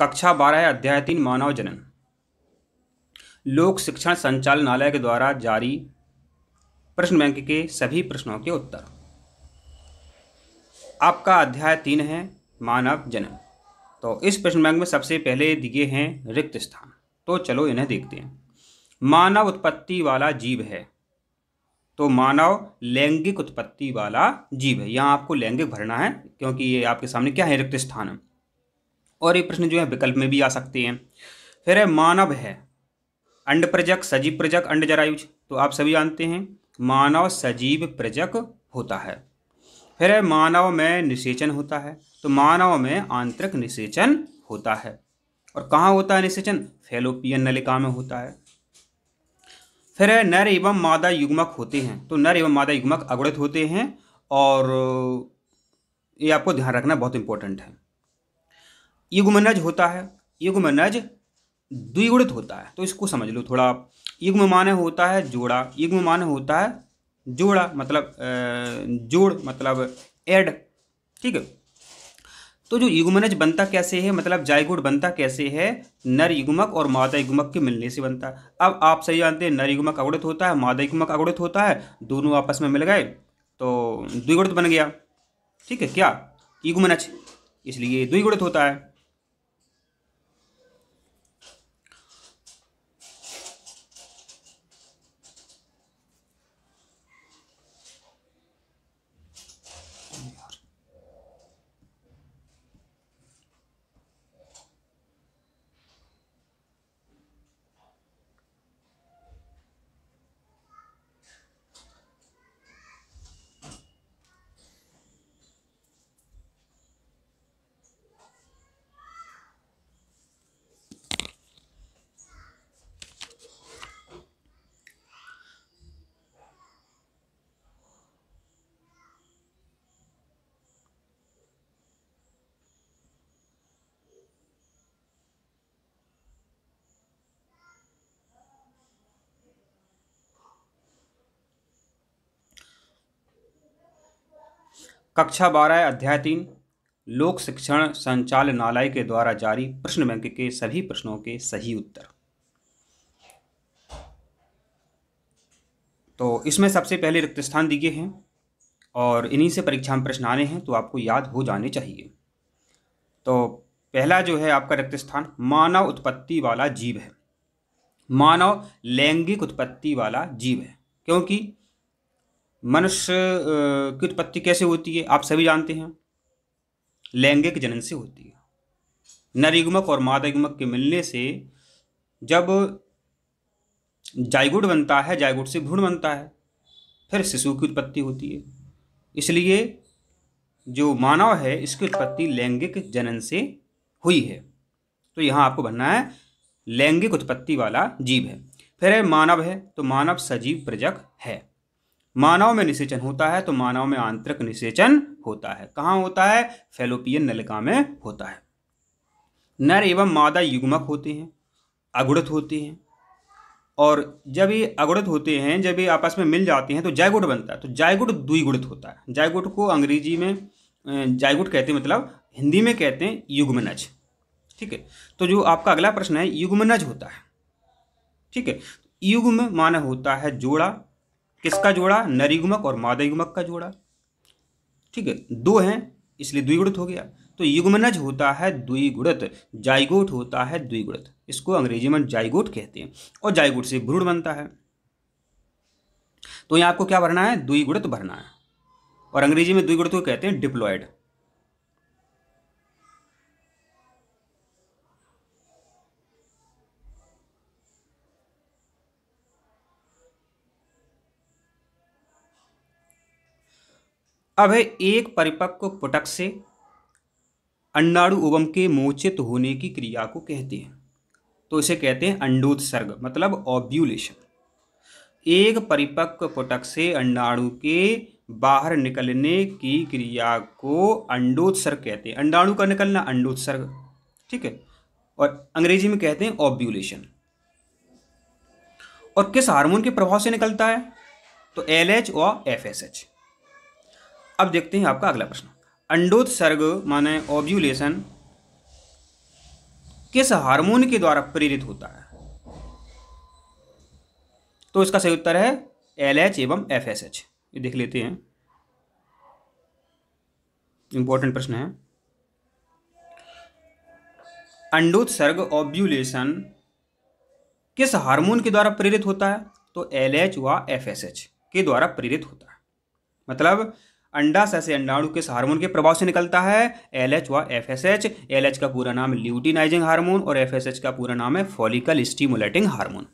कक्षा बारह अध्याय तीन मानव जनन लोक शिक्षण संचालनालय के द्वारा जारी प्रश्न बैंक के सभी प्रश्नों के उत्तर आपका अध्याय तीन है मानव जनन तो इस प्रश्न बैंक में सबसे पहले दिए हैं रिक्त स्थान तो चलो इन्हें देखते हैं मानव उत्पत्ति वाला जीव है तो मानव लैंगिक उत्पत्ति वाला जीव है यहाँ आपको लैंगिक भरना है क्योंकि ये आपके सामने क्या है रिक्त स्थान और ये प्रश्न जो है विकल्प में भी आ सकते हैं फिर है मानव है अंड प्रजक सजीव प्रजक अंड जरायुज तो आप सभी जानते हैं मानव सजीव प्रजक होता है फिर है मानव में निषेचन होता है तो मानव में आंतरिक निषेचन होता है और कहाँ होता है निषेचन फेलोपियन नलिका में होता है फिर है नर एवं मादा युग्मक होते हैं तो नर एवं मादा युग्मक अगुणित होते हैं और ये आपको ध्यान रखना बहुत इंपॉर्टेंट है युग्मनज होता है युग्मनज द्विगुणित होता है तो इसको समझ लो थोड़ा आप युग्म माने होता है जोड़ा युग्म माने होता है जोड़ा मतलब जोड़ मतलब एड ठीक है तो जो युग्मनज बनता कैसे है मतलब जायगुड बनता कैसे है नर युग्मक और मादा युग्मक के मिलने से बनता है अब आप सही जानते हैं नर युग्मक अगुणित होता है मादा युग्मक अगुणित होता है दोनों आपस में मिल गए तो द्विगुणित बन गया ठीक है क्या युग्मनज इसलिए द्विगुणित होता है कक्षा बारह अध्याय तीन लोक शिक्षण संचालनालय के द्वारा जारी प्रश्न बैंक के सभी प्रश्नों के सही उत्तर तो इसमें सबसे पहले रिक्त स्थान दिए हैं और इन्हीं से परीक्षा में प्रश्न आने हैं तो आपको याद हो जाने चाहिए तो पहला जो है आपका रिक्त स्थान मानव उत्पत्ति वाला जीव है मानव लैंगिक उत्पत्ति वाला जीव है क्योंकि मनुष्य की उत्पत्ति कैसे होती है आप सभी जानते हैं लैंगिक जनन से होती है नरिगमक और मादागमक के मिलने से जब जायगुड बनता है जायगुड से भ्रूण बनता है फिर शिशु की उत्पत्ति होती है इसलिए जो मानव है इसकी उत्पत्ति लैंगिक जनन से हुई है तो यहाँ आपको बनना है लैंगिक उत्पत्ति वाला जीव है फिर है मानव है तो मानव सजीव प्रजक है मानव में निषेचन होता है तो मानव में आंतरिक निषेचन होता है कहाँ होता है फेलोपियन नलिका में होता है नर एवं मादा युग्मक होते हैं अगुणित होते हैं और जब ये अगुणित होते हैं जब ये आपस में मिल जाते हैं तो जायगुट बनता है तो जायगुट द्विगुणित होता है जायगुट को अंग्रेजी में जायगुट कहते हैं मतलब हिंदी में कहते हैं युग्मनज ठीक है तो जो आपका अगला प्रश्न है युग्मनज होता है ठीक है युग्म माना होता है जोड़ा किसका जोड़ा नरीगुमक और मादयुग्मक का जोड़ा ठीक है दो हैं इसलिए द्विगुणित हो गया तो युग्मनज होता है द्विगुणित जाइगोट होता है द्विगुणित इसको अंग्रेजी में जाइगोट कहते हैं और जाइगोट से भ्रूण बनता है तो यहाँ आपको क्या भरना है द्विगुणित भरना है और अंग्रेजी में द्विगुणित को कहते हैं डिप्लॉयड अब है एक परिपक्व पुटक से अंडाणु उगम के मोचित होने की क्रिया को कहते हैं तो इसे कहते हैं अंडोत्सर्ग मतलब ऑब्यूलेशन एक परिपक्व पुटक से अंडाणु के बाहर निकलने की क्रिया को अंडोत्सर्ग कहते हैं अंडाणु का निकलना अंडोत्सर्ग ठीक है और अंग्रेजी में कहते हैं ऑब्यूलेशन और किस हार्मोन के प्रभाव से निकलता है तो एल एच और एफ एस एच अब देखते हैं आपका अगला प्रश्न अंडोत्सर्ग माने ओब्यूलेशन किस हार्मोन के द्वारा प्रेरित होता है तो इसका सही उत्तर है एल एच एवं एफ एस एच ये देख लेते हैं इंपॉर्टेंट प्रश्न है अंडोत्सर्ग ऑब्यूलेशन किस हार्मोन के द्वारा प्रेरित होता है तो एल एच व एफ एस एच के द्वारा प्रेरित होता है मतलब अंडाशय अंडाणु के हार्मोन के प्रभाव से निकलता है एल एच व F S H L H का पूरा नाम ल्यूटिनाइजिंग हार्मोन और एफ एस एच का पूरा नाम है फॉलिकल स्टीमुलेटिंग हार्मोन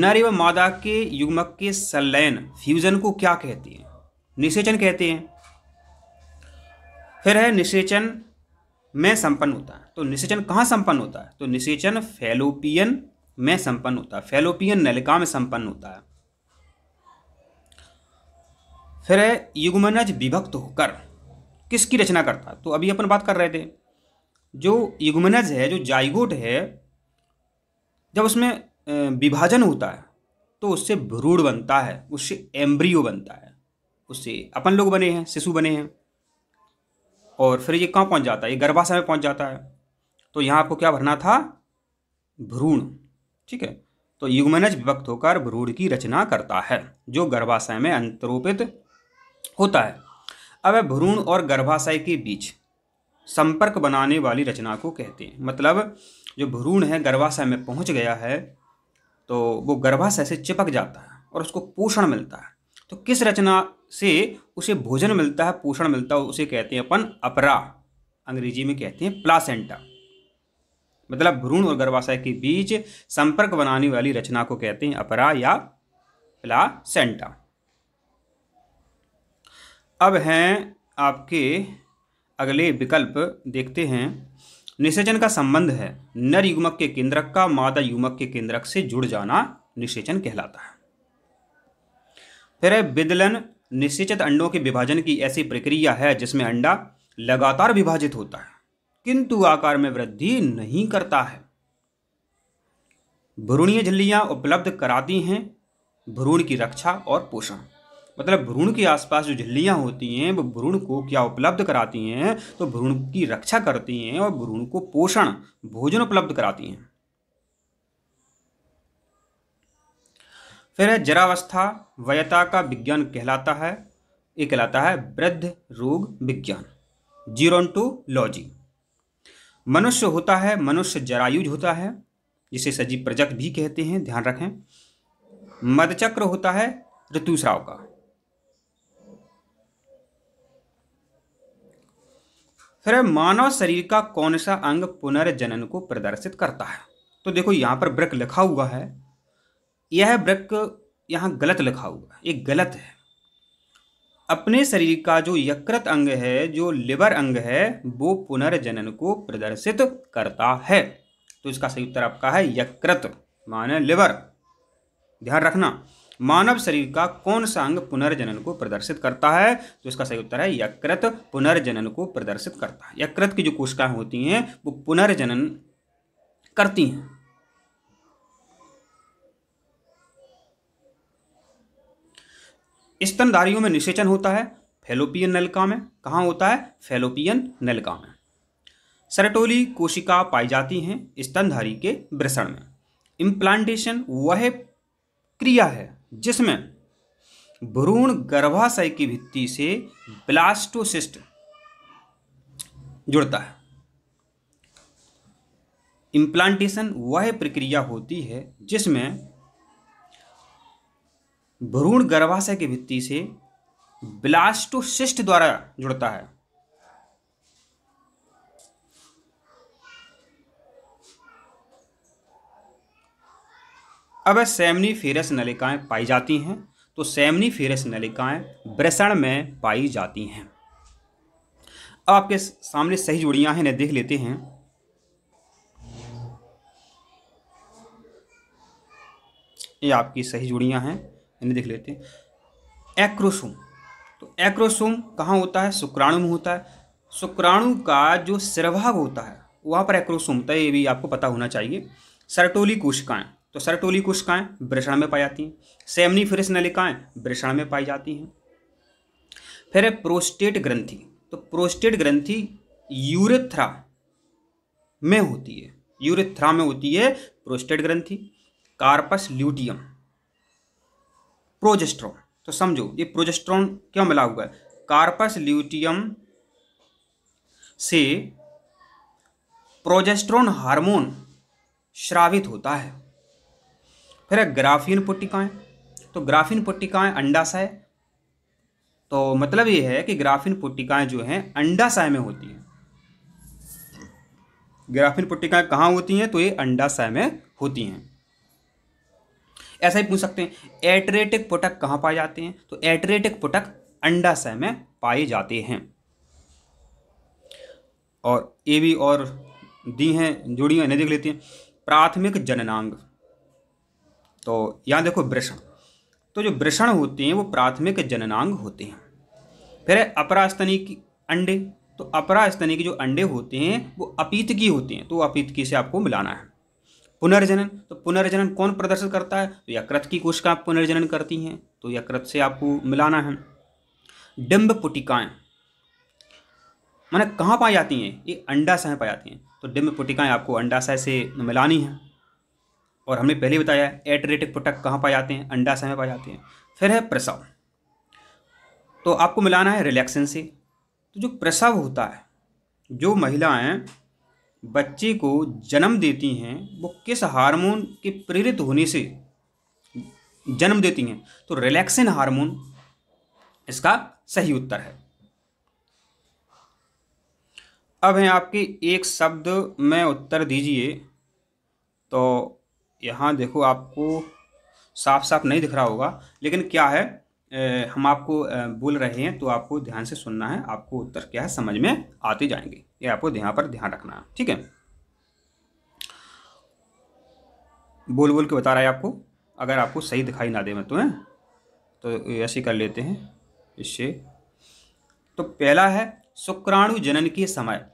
नर एवं मादा के युग्मक के सलैन फ्यूजन को क्या कहते हैं निषेचन कहते हैं फिर है निषेचन में संपन्न होता है तो निषेचन कहाँ संपन्न होता है तो निषेचन फेलोपियन में संपन्न होता है फेलोपियन नलिका में संपन्न होता है फिर है युगमनज विभक्त होकर किसकी रचना करता तो अभी अपन बात कर रहे थे जो युगमनज है जो जाइगोट है जब उसमें विभाजन होता है तो उससे भ्रूण बनता है उससे एम्ब्रियो बनता है उससे अपन लोग बने हैं शिशु बने हैं और फिर ये कहाँ पहुँच जाता है ये गर्भाशय में पहुँच जाता है तो यहाँ आपको क्या भरना था भ्रूण ठीक है तो युगमनज विभक्त होकर भ्रूण की रचना करता है जो गर्भाशय में अंतरूपित होता है अब भ्रूण और गर्भाशय के बीच संपर्क बनाने वाली रचना को कहते हैं मतलब जो भ्रूण है गर्भाशय में पहुंच गया है तो वो गर्भाशय से चिपक जाता है और उसको पोषण मिलता है तो किस रचना से उसे भोजन मिलता है पोषण मिलता है उसे कहते हैं अपन अपरा अंग्रेजी में कहते हैं प्लासेंटा मतलब भ्रूण और गर्भाशय के बीच संपर्क बनाने वाली रचना को कहते हैं अपरा या प्लासेंटा अब हैं आपके अगले विकल्प देखते हैं निषेचन का संबंध है नर युगमक के केंद्रक का मादा युगमक के केंद्रक से जुड़ जाना निषेचन कहलाता है फिर है विदलन निषेचित अंडों के विभाजन की ऐसी प्रक्रिया है जिसमें अंडा लगातार विभाजित होता है किंतु आकार में वृद्धि नहीं करता है भ्रूणीय झिल्लियां उपलब्ध कराती हैं भ्रूण की रक्षा और पोषण मतलब भ्रूण के आसपास जो झिल्लियाँ होती हैं वो भ्रूण को क्या उपलब्ध कराती हैं तो भ्रूण की रक्षा करती हैं और भ्रूण को पोषण भोजन उपलब्ध कराती हैं फिर है जरावस्था वयता का विज्ञान कहलाता है ये कहलाता है वृद्ध रोग विज्ञान जीरोन्टोलॉजी मनुष्य होता है मनुष्य जरायुज होता है जिसे सजीव प्रजक भी कहते हैं ध्यान रखें मदचक्र होता है ऋतुस्राव का फिर मानव शरीर का कौन सा अंग पुनर्जनन को प्रदर्शित करता है तो देखो यहाँ पर ब्रक लिखा हुआ है यह ब्रक यहाँ गलत लिखा हुआ है ये गलत है अपने शरीर का जो यकृत अंग है जो लिवर अंग है वो पुनर्जनन को प्रदर्शित करता है तो इसका सही उत्तर आपका है यकृत माने लिवर ध्यान रखना मानव शरीर का कौन सा अंग पुनर्जनन को प्रदर्शित करता है तो इसका सही उत्तर है यकृत पुनर्जनन को प्रदर्शित करता है यकृत की जो कोशिकाएं होती हैं वो पुनर्जनन करती हैं स्तनधारियों में निषेचन होता है फेलोपियन नलका में कहाँ होता है फेलोपियन नलका में सरटोली कोशिका पाई जाती हैं स्तनधारी के ब्रसण में इम्प्लांटेशन वह क्रिया है जिसमें भ्रूण गर्भाशय की भित्ति से ब्लास्टोसिस्ट जुड़ता है इम्प्लांटेशन वह प्रक्रिया होती है जिसमें भ्रूण गर्भाशय की भित्ति से ब्लास्टोसिस्ट द्वारा जुड़ता है अब सेमनी फेरस नलिकाएँ पाई जाती हैं तो सैमनी फेरस नलिकाएँ ब्रसण में पाई जाती हैं अब आपके सामने सही जोड़ियाँ हैं देख लेते हैं ये आपकी सही जुड़ियां हैं इन्हें देख लेते हैं एक्रोसोम तो एक्रोसोम कहाँ होता है शुक्राणु में होता है शुक्राणु का जो सिरभाग होता है वहाँ पर एक्रोसोम होता है ये भी आपको पता होना चाहिए सरटोली कोशिकाएं तो सरटोली कोशिकाएं वृषण में पाई जाती हैं सेमनी फिरिस नलिकाएं वृषण में पाई जाती हैं फिर है प्रोस्टेट ग्रंथि तो प्रोस्टेट ग्रंथि यूरेथ्रा में होती है यूरेथ्रा में होती है प्रोस्टेट ग्रंथि कार्पस ल्यूटियम प्रोजेस्ट्रॉन तो समझो ये प्रोजेस्ट्रॉन क्यों मिला हुआ है कार्पस ल्यूटियम से प्रोजेस्ट्रॉन हार्मोन श्रावित होता है फिर है ग्राफीन पुट्टिकाएँ तो ग्राफीन पुट्टिकाएँ अंडाशय तो मतलब ये है कि ग्राफीन पुट्टिकाएँ जो हैं अंडाशय में होती हैं ग्राफीन पुट्टिकाएँ कहाँ होती हैं तो ये अंडाशय में होती हैं ऐसा ही पूछ सकते हैं एटरेटिक पुटक कहाँ पाए जाते हैं तो एटरेटिक पुटक अंडाशय में पाए जाते हैं और ये भी और दी हैं जुड़ी हैं इन्हें देख लेती हैं प्राथमिक जननांग तो यहाँ देखो वृषण तो जो वृषण होते हैं वो प्राथमिक जननांग होते हैं फिर अपरास्तनी की अंडे तो अपरास्तनी के जो अंडे होते हैं वो अपीत की होते हैं तो अपीत की से आपको मिलाना है पुनर्जनन तो पुनर्जनन कौन प्रदर्शित करता है तो यकृत की कोशिकाएं पुनर्जनन करती हैं तो यकृत से आपको मिलाना है डिम्ब पुटिकाएँ मैंने कहाँ पाई जाती हैं ये अंडाशय पाई जाती हैं तो डिम्ब पुटिकाएँ आपको अंडाशय से मिलानी है और हमने पहले बताया एटरेटिक पुटक कहाँ पाए जाते हैं अंडाशय में पाए जाते हैं फिर है प्रसव तो आपको मिलाना है रिलैक्सन से तो जो प्रसव होता है जो महिलाएं बच्चे को जन्म देती हैं वो किस हार्मोन के प्रेरित होने से जन्म देती हैं तो रिलैक्सिन हार्मोन इसका सही उत्तर है अब हैं आपके एक शब्द में उत्तर दीजिए तो यहाँ देखो आपको साफ साफ नहीं दिख रहा होगा लेकिन क्या है ए, हम आपको बोल रहे हैं तो आपको ध्यान से सुनना है आपको उत्तर क्या है समझ में आते जाएंगे ये आपको यहाँ पर ध्यान रखना है ठीक है बोल बोल के बता रहा है आपको अगर आपको सही दिखाई ना दे मैं तो है तो ऐसे कर लेते हैं इससे तो पहला है शुक्राणु जनन के समय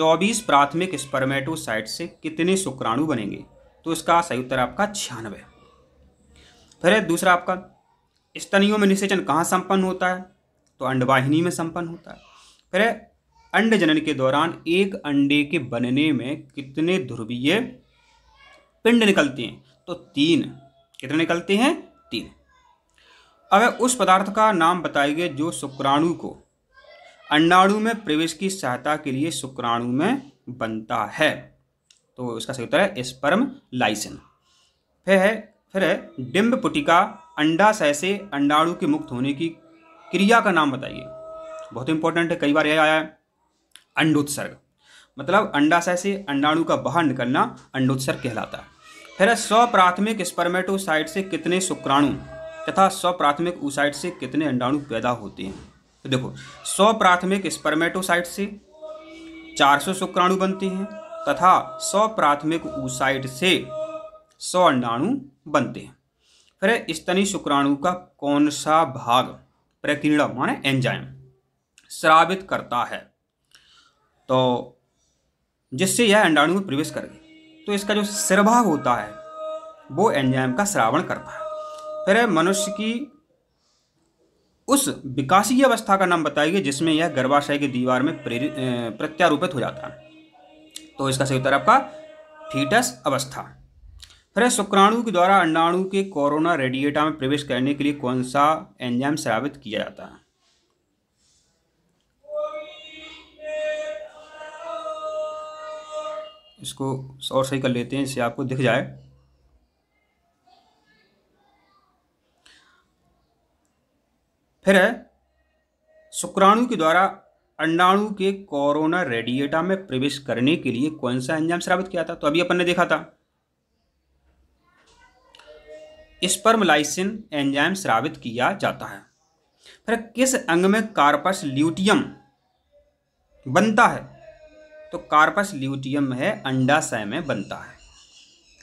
24 प्राथमिक स्पर्मेटोसाइट से कितने शुक्राणु बनेंगे तो इसका सही उत्तर आपका छियानवे फिर है दूसरा आपका स्तनियों में निषेचन कहाँ संपन्न होता है तो अंडवाहिनी में संपन्न होता है फिर है अंड जनन के दौरान एक अंडे के बनने में कितने ध्रुवीय पिंड निकलते हैं तो तीन कितने निकलते हैं तीन अब उस पदार्थ का नाम बताइए जो शुक्राणु को अंडाणु में प्रवेश की सहायता के लिए शुक्राणु में बनता है तो इसका सही उत्तर है स्पर्म लाइसिन फिर है फिर है डिम्ब पुटिका अंडाशय से अंडाणु के मुक्त होने की क्रिया का नाम बताइए बहुत इंपॉर्टेंट है कई बार यह आया है अंडोत्सर्ग मतलब अंडाशय से अंडाणु का बाहर निकलना अंडोत्सर्ग कहलाता है फिर है सौ प्राथमिक स्पर्मेटोसाइट से कितने शुक्राणु तथा सौ प्राथमिक ऊसाइट से कितने अंडाणु पैदा होते हैं तो देखो सौ प्राथमिक स्पर्मेटोसाइट से चार सौ शुक्राणु बनते हैं तथा सौ प्राथमिक ऊसाइट से सौ अंडाणु बनते हैं फिर स्तनी शुक्राणु का कौन सा भाग प्रकीर्ण माने एंजाइम श्रावित करता है तो जिससे यह अंडाणु में प्रवेश कर गए तो इसका जो सिरभाग होता है वो एंजाइम का श्रावण करता है फिर मनुष्य की उस विकासीय अवस्था का नाम बताइए जिसमें यह गर्भाशय की दीवार में प्रत्यारोपित हो जाता है तो इसका सही उत्तर आपका फीटस अवस्था फिर शुक्राणु के द्वारा अंडाणु के कोरोना रेडिएटा में प्रवेश करने के लिए कौन सा एंजाइम श्रावित किया जाता है इसको और सही कर लेते हैं इससे आपको दिख जाए फिर है शुक्राणु के द्वारा अंडाणु के कोरोना रेडिएटा में प्रवेश करने के लिए कौन सा एंजाम श्रावित किया था तो अभी अपन ने देखा था स्पर्मलाइसिन एंजाइम श्रावित किया जाता है फिर किस अंग में कार्पस ल्यूटियम बनता है तो कार्पस ल्यूटियम है अंडाशय में बनता है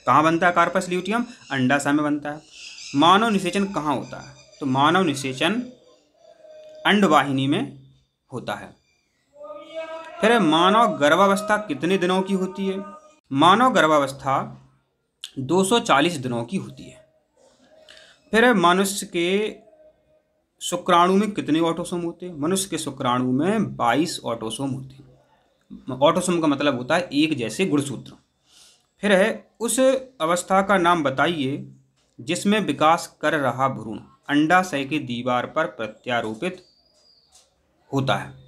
कहाँ बनता है कार्पस ल्यूटियम अंडाशय में बनता है मानव निषेचन कहाँ होता है तो मानव निषेचन अंडवाहिनी में होता है फिर मानव गर्भावस्था कितने दिनों की होती है मानव गर्भावस्था 240 दिनों की होती है फिर मनुष्य के शुक्राणु में कितने ऑटोसोम होते हैं मनुष्य के शुक्राणु में 22 ऑटोसोम होते हैं ऑटोसोम का मतलब होता है एक जैसे गुणसूत्र फिर है उस अवस्था का नाम बताइए जिसमें विकास कर रहा भ्रूण अंडाशय के दीवार पर प्रत्यारोपित होता है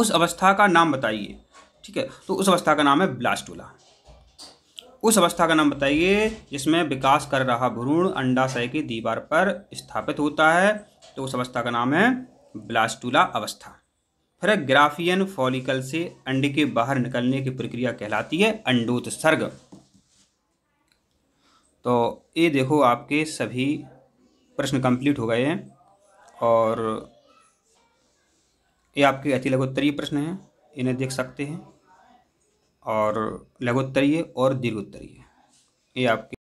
उस अवस्था का नाम बताइए ठीक है तो उस अवस्था का नाम है ब्लास्टुला उस अवस्था का नाम बताइए जिसमें विकास कर रहा भ्रूण अंडाशय की दीवार पर स्थापित होता है तो उस अवस्था का नाम है ब्लास्टूला अवस्था फिर ग्राफियन फॉलिकल से अंडे के बाहर निकलने की प्रक्रिया कहलाती है अंडोत्सर्ग तो ये देखो आपके सभी प्रश्न कंप्लीट हो गए हैं और ये आपके अति लघुत्तरीय प्रश्न हैं इन्हें देख सकते हैं और लघुत्तरीय और दीर्घोत्तरीय ये आपके